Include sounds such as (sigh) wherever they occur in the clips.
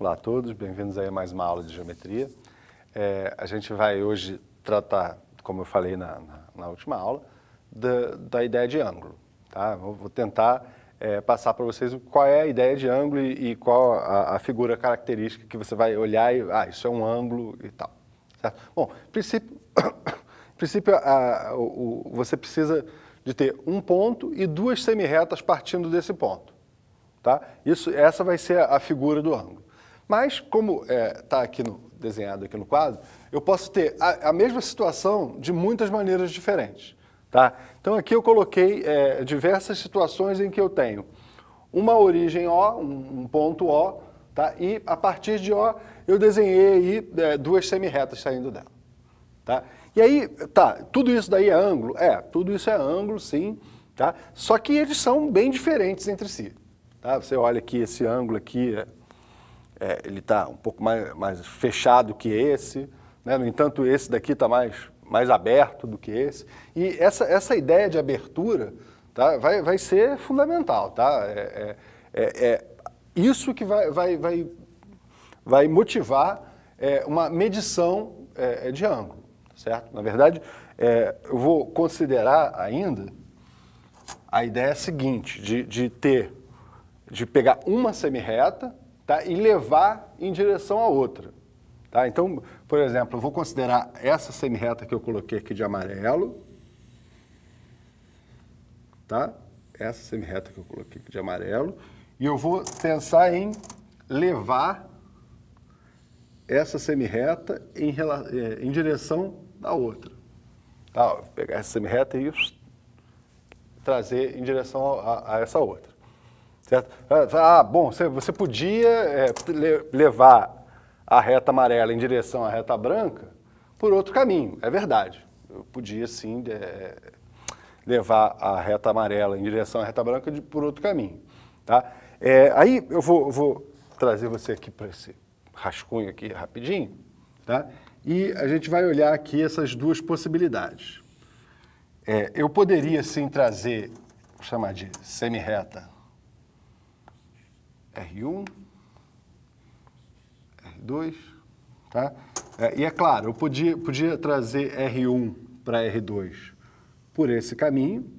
Olá a todos, bem-vindos a mais uma aula de geometria. É, a gente vai hoje tratar, como eu falei na, na, na última aula, da, da, ideia de ângulo. Tá? vou tentar é, passar para vocês qual é a ideia de ângulo e, e qual a, a, figura característica que você vai olhar e, ah, isso é um ângulo e tal. Certo? Bom, princípio, (coughs) princípio a, o, o, você precisa de ter um ponto e duas semirretas partindo desse ponto. Tá? Isso, essa vai ser a, a figura do ângulo. Mas, como está é, tá aqui no, desenhado aqui no quadro, eu posso ter a, a, mesma situação de muitas maneiras diferentes. Tá? Então, aqui eu coloquei é, diversas situações em que eu tenho uma origem O, um, um ponto O, tá? e a partir de O eu desenhei aí, é, duas semirretas saindo dela. Tá? E aí, tá, tudo isso daí é ângulo? É, tudo isso é ângulo, sim. Tá? Só que eles são bem diferentes entre si. Tá? Você olha aqui, esse ângulo aqui é, é, ele está um pouco mais, mais fechado que esse, né? no entanto, esse daqui está mais, mais aberto do que esse. E essa, essa ideia de abertura tá? vai, vai ser fundamental. Tá? É, é, é, é isso que vai, vai, vai, vai motivar é, uma medição é, de ângulo, certo? Na verdade, eu vou considerar ainda a ideia seguinte, de, de ter, de pegar uma semi reta tá? e levar em direção à outra. Tá? Então, por exemplo, eu vou considerar essa semi-reta que eu coloquei aqui de amarelo. Tá? Essa semi-reta que eu coloquei aqui de amarelo. E eu vou pensar em levar essa semi-reta em, é, em direção à outra. Tá? Vou pegar essa semi-reta e trazer em direção a, a essa outra. Certo? Ah, ah, bom, você podia é, levar a reta amarela em direção à reta branca por outro caminho, é verdade. Eu podia sim é, levar a reta amarela em direção à reta branca de, por outro caminho. Tá? É, aí eu vou, vou, trazer você aqui para esse rascunho aqui rapidinho, tá? e a gente vai olhar aqui essas duas possibilidades. É, eu poderia sim trazer, vou chamar de semi-reta R1, R2, tá? É, e é claro, eu podia, podia trazer R1 para R2 por esse caminho,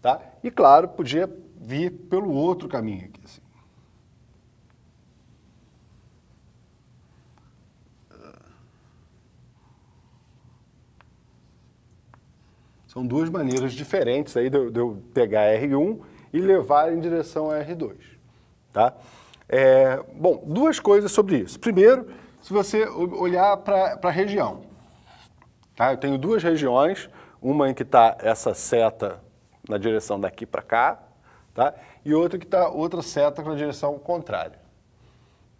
tá? E claro, podia vir pelo outro caminho aqui, assim. São duas maneiras diferentes aí de eu, de eu pegar R1 e levar em direção a R2. Tá? É, bom, duas coisas sobre isso. Primeiro, se você olhar para a região. Tá? Eu tenho duas regiões, uma em que está essa seta na direção daqui para cá, tá? e outra que está outra seta na direção contrária.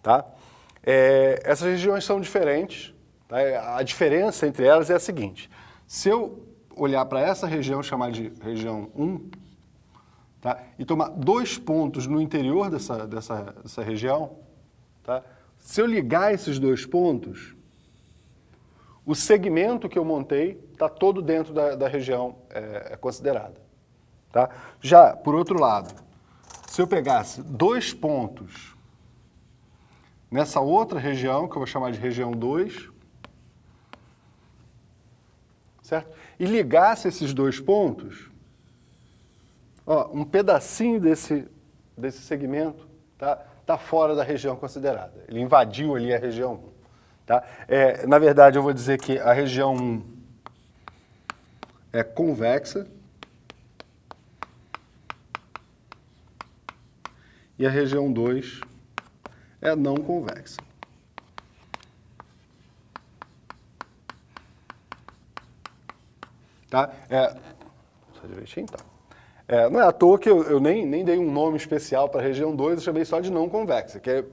Tá? É, essas regiões são diferentes. Tá? É, a diferença entre elas é a seguinte. Se eu olhar para essa região, chamar de região 1, tá? e tomar dois pontos no interior dessa, dessa, dessa região, tá? se eu ligar esses dois pontos, o segmento que eu montei está todo dentro da, da região é, é, considerada. Tá? Já, por outro lado, se eu pegasse dois pontos nessa outra região, que eu vou chamar de região 2, certo? E ligasse esses dois pontos, Ó, um pedacinho desse, desse segmento está tá fora da região considerada. Ele invadiu ali a região 1. Tá? É, na verdade, eu vou dizer que a região 1 é convexa e a região 2 é não convexa. Tá? É, só direitinho então. É, não é à toa que eu, eu nem, nem dei um nome especial para a região 2, eu chamei só de não convexa, que é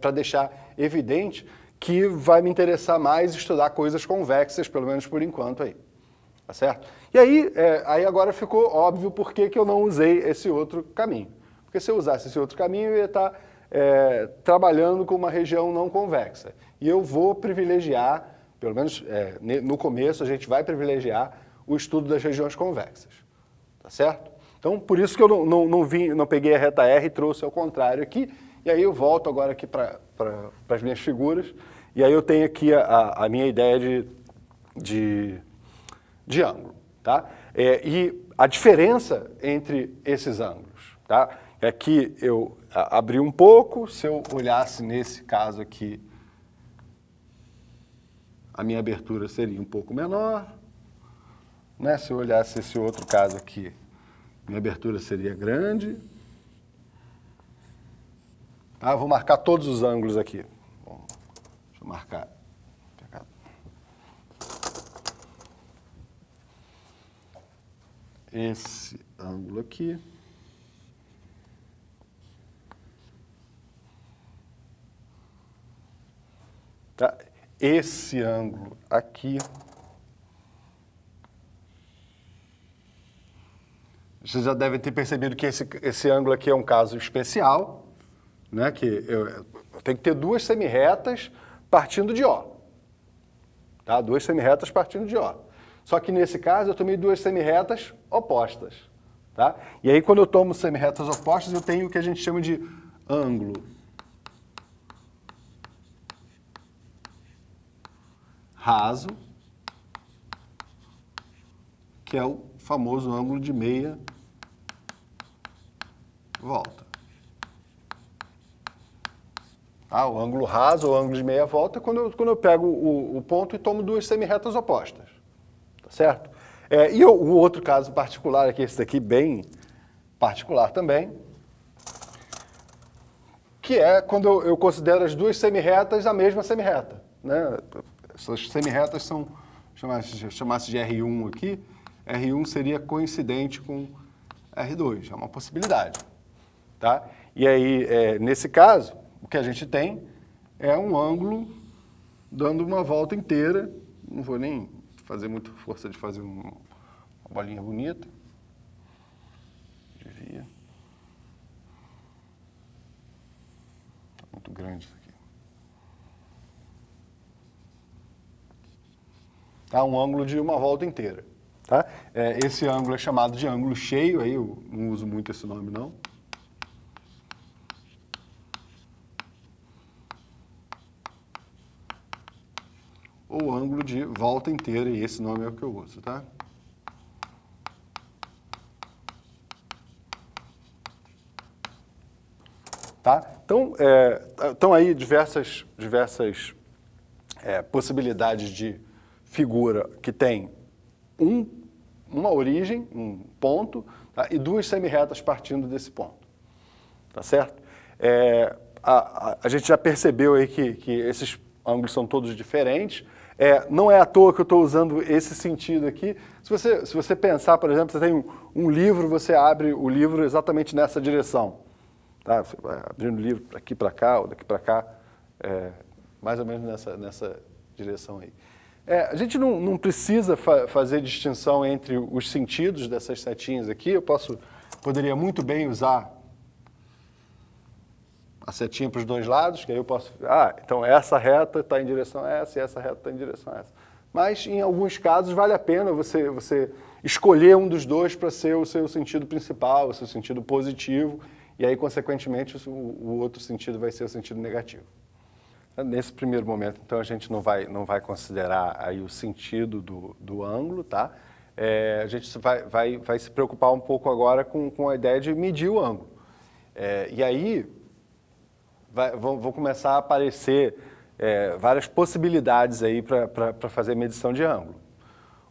para deixar evidente que vai me interessar mais estudar coisas convexas, pelo menos por enquanto aí. Tá certo? E aí, é, aí agora ficou óbvio por que, que eu não usei esse outro caminho. Porque se eu usasse esse outro caminho, eu ia estar tá, é, trabalhando com uma região não convexa. E eu vou privilegiar, pelo menos é, no começo, a gente vai privilegiar o estudo das regiões convexas. Tá certo? Então, por isso que eu não, não, não, vim, não peguei a reta R e trouxe ao contrário aqui. E aí eu volto agora aqui para pra, as minhas figuras. E aí eu tenho aqui a, a minha ideia de, de, de ângulo. Tá? É, e a diferença entre esses ângulos tá? é que eu abri um pouco, se eu olhasse nesse caso aqui, a minha abertura seria um pouco menor, né? Se eu olhasse esse outro caso aqui, minha abertura seria grande. Ah, Vou marcar todos os ângulos aqui. Bom, deixa eu marcar. Esse ângulo aqui. Tá? Esse ângulo aqui. Vocês já devem ter percebido que esse, esse ângulo aqui é um caso especial, né? que eu, eu tenho que ter duas semirretas partindo de O. Tá? Duas semirretas partindo de O. Só que nesse caso eu tomei duas semirretas opostas. Tá? E aí quando eu tomo semirretas opostas, eu tenho o que a gente chama de ângulo raso, que é o famoso ângulo de meia volta. Ah, o ângulo raso ou ângulo de meia volta é quando eu, quando eu pego o, o ponto e tomo duas semirretas opostas. Tá certo? É, e o outro caso particular aqui, esse daqui bem particular também, que é quando eu, eu considero as duas semirretas a mesma semirreta. Né? Essas semirretas são, chamasse, chamasse de R1 aqui, R1 seria coincidente com R2, é uma possibilidade. Tá? E aí, é, nesse caso, o que a gente tem é um ângulo dando uma volta inteira. Não vou nem fazer muita força de fazer um, uma bolinha bonita. Devia. Tá muito grande isso aqui. Tá um ângulo de uma volta inteira. Tá? É, esse ângulo é chamado de ângulo cheio, aí eu não uso muito esse nome não. ou ângulo de volta inteira, e esse nome é o que eu uso, tá? Tá? Então, é, estão aí diversas, diversas é, possibilidades de figura que tem um, uma origem, um ponto, tá? e duas semirretas partindo desse ponto. Tá certo? É, a, a, a, gente já percebeu aí que, que esses ângulos são todos diferentes, é, não é à toa que eu estou usando esse sentido aqui. Se você, se você pensar, por exemplo, você tem um, um livro, você abre o livro exatamente nessa direção. Tá? Você vai abrindo o livro daqui para cá ou daqui para cá, é, mais ou menos nessa, nessa direção aí. É, a gente não, não precisa fa fazer distinção entre os sentidos dessas setinhas aqui. Eu posso, poderia muito bem usar a setinha para os dois lados, que aí eu posso. Ah, então essa reta está em direção a essa e essa reta está em direção a essa. Mas em alguns casos vale a pena você, você escolher um dos dois para ser o seu sentido principal, o seu sentido positivo, e aí, consequentemente, o, o outro sentido vai ser o sentido negativo. Nesse primeiro momento, então, a gente não vai, não vai considerar aí o sentido do, do ângulo, tá? É, a gente vai, vai, vai se preocupar um pouco agora com, com a ideia de medir o ângulo. É, e aí, vai, vão, vão, começar a aparecer é, várias possibilidades aí para fazer medição de ângulo.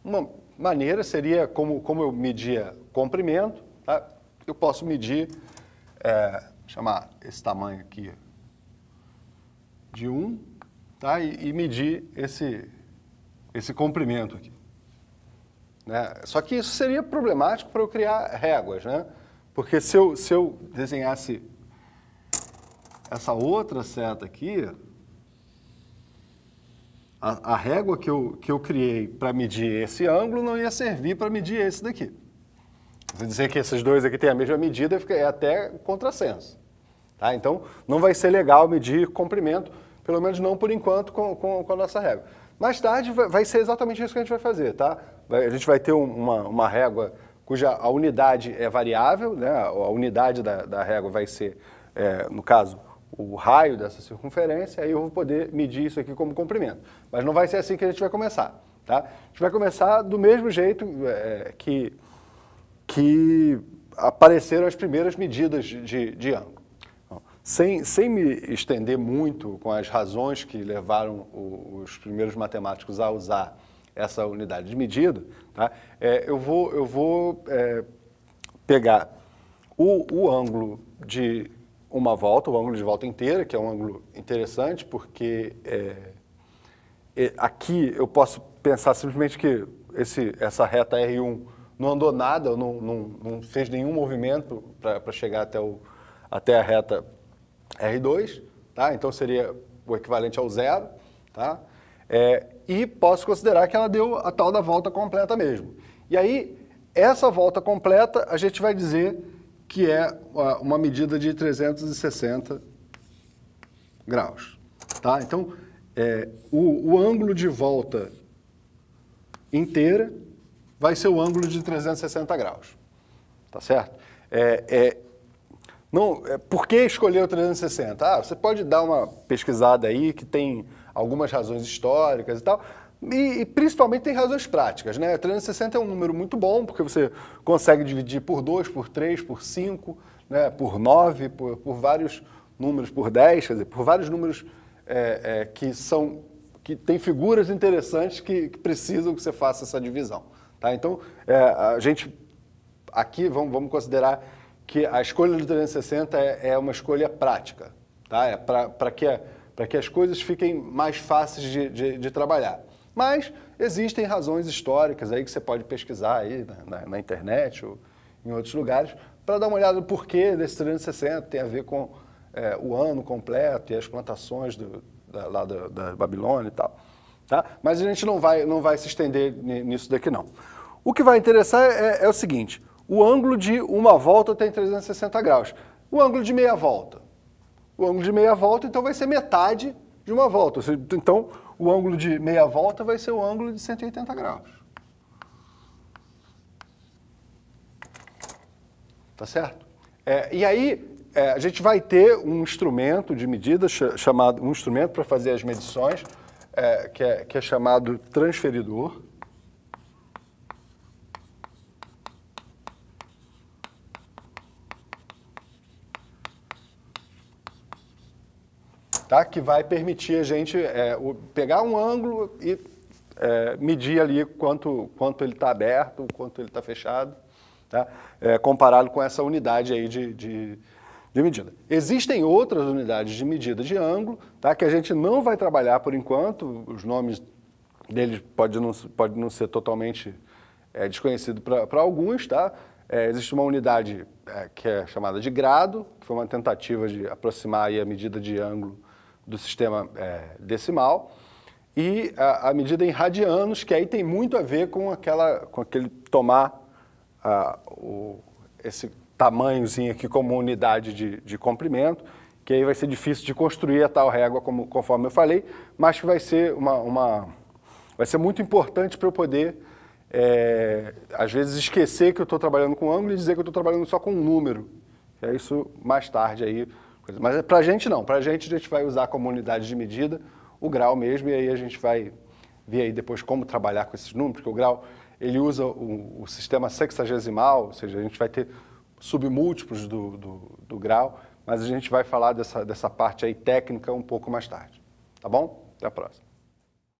Uma maneira seria, como, como eu media comprimento, tá? eu posso medir, é, chamar esse tamanho aqui de 1, um, tá? e, e medir esse, esse comprimento aqui. Né? Só que isso seria problemático para eu criar réguas, né? Porque se eu, se eu desenhasse essa outra seta aqui, a, a régua que eu, que eu criei para medir esse ângulo não ia servir para medir esse daqui. Você dizer que esses dois aqui têm a mesma medida é até contrassenso. Tá? Então, não vai ser legal medir comprimento, pelo menos não por enquanto, com, com, com a nossa régua. Mais tarde vai ser exatamente isso que a gente vai fazer, tá? a gente vai ter uma, uma régua cuja a unidade é variável, né? a unidade da, da régua vai ser, é, no caso, o raio dessa circunferência, aí eu vou poder medir isso aqui como comprimento. Mas não vai ser assim que a gente vai começar. Tá? A gente vai começar do mesmo jeito é, que, que apareceram as primeiras medidas de, de, de ângulo. sem, sem me estender muito com as razões que levaram o, os primeiros matemáticos a usar essa unidade de medida, tá? É, eu vou, eu vou é, pegar o, o ângulo de uma volta, o ângulo de volta inteira, que é um ângulo interessante, porque é, é, aqui eu posso pensar simplesmente que esse, essa reta R1 não andou nada, não, não, não fez nenhum movimento para chegar até, o, até a reta R2, tá? então seria o equivalente ao zero. Tá? É, e posso considerar que ela deu a tal da volta completa mesmo. E aí, essa volta completa, a gente vai dizer que é uma medida de 360 graus. Tá? Então, é, o, o ângulo de volta inteira vai ser o ângulo de 360 graus. Tá certo? É, é, não, é, por que escolher o 360? Ah, você pode dar uma pesquisada aí que tem algumas razões históricas e tal, e, e, principalmente tem razões práticas, né? 360 é um número muito bom, porque você consegue dividir por 2, por 3, por 5, né? por 9, por, por, vários números, por 10, quer dizer, por vários números é, é, que são que tem figuras interessantes que, que, precisam que você faça essa divisão. Tá? Então, é, a gente aqui vamos, vamos, considerar que a escolha do 360 é, é, uma escolha prática, tá? É para que, que as coisas fiquem mais fáceis de, de, de trabalhar. Mas existem razões históricas aí que você pode pesquisar aí na, na internet ou em outros lugares para dar uma olhada no porquê desse 360, tem a ver com é, o ano completo e as plantações do, da, lá da, da, Babilônia e tal. Tá? Mas a gente não vai, não vai se estender nisso daqui não. O que vai interessar é, é, é o seguinte, o ângulo de uma volta tem 360 graus, o ângulo de meia volta. O ângulo de meia volta, então, vai ser metade de uma volta. Então, o ângulo de meia volta vai ser o ângulo de 180 graus. Tá certo? É, e aí, é, a gente vai ter um instrumento de medida, ch chamado um instrumento para fazer as medições, é, que, é, que é chamado transferidor. tá? que vai permitir a gente é, o, pegar um ângulo e é, medir ali quanto, quanto ele está aberto, quanto ele está fechado, tá? É, compará-lo com essa unidade aí de, de, de, medida. Existem outras unidades de medida de ângulo tá? que a gente não vai trabalhar por enquanto, os nomes deles pode não, pode não ser totalmente é, desconhecido para alguns, tá? É, existe uma unidade é, que é chamada de grado, que foi uma tentativa de aproximar a medida de ângulo do sistema é, decimal e a, a, medida em radianos, que aí tem muito a ver com, aquela, com aquele tomar o, esse tamanhozinho aqui como unidade de, de comprimento, que aí vai ser difícil de construir a tal régua, como, conforme eu falei, mas que vai ser, uma, uma vai ser muito importante para eu poder, é, às vezes, esquecer que eu estou trabalhando com ângulo e dizer que eu estou trabalhando só com um número. É isso mais tarde aí coisa. Mas para a gente não, para a gente a gente vai usar como unidade de medida o grau mesmo, e aí a gente vai ver aí depois como trabalhar com esses números, porque o grau ele usa o, o sistema sexagesimal, ou seja, a gente vai ter submúltiplos do, do, do grau, mas a gente vai falar dessa, dessa parte aí técnica um pouco mais tarde. Tá bom? Até a próxima.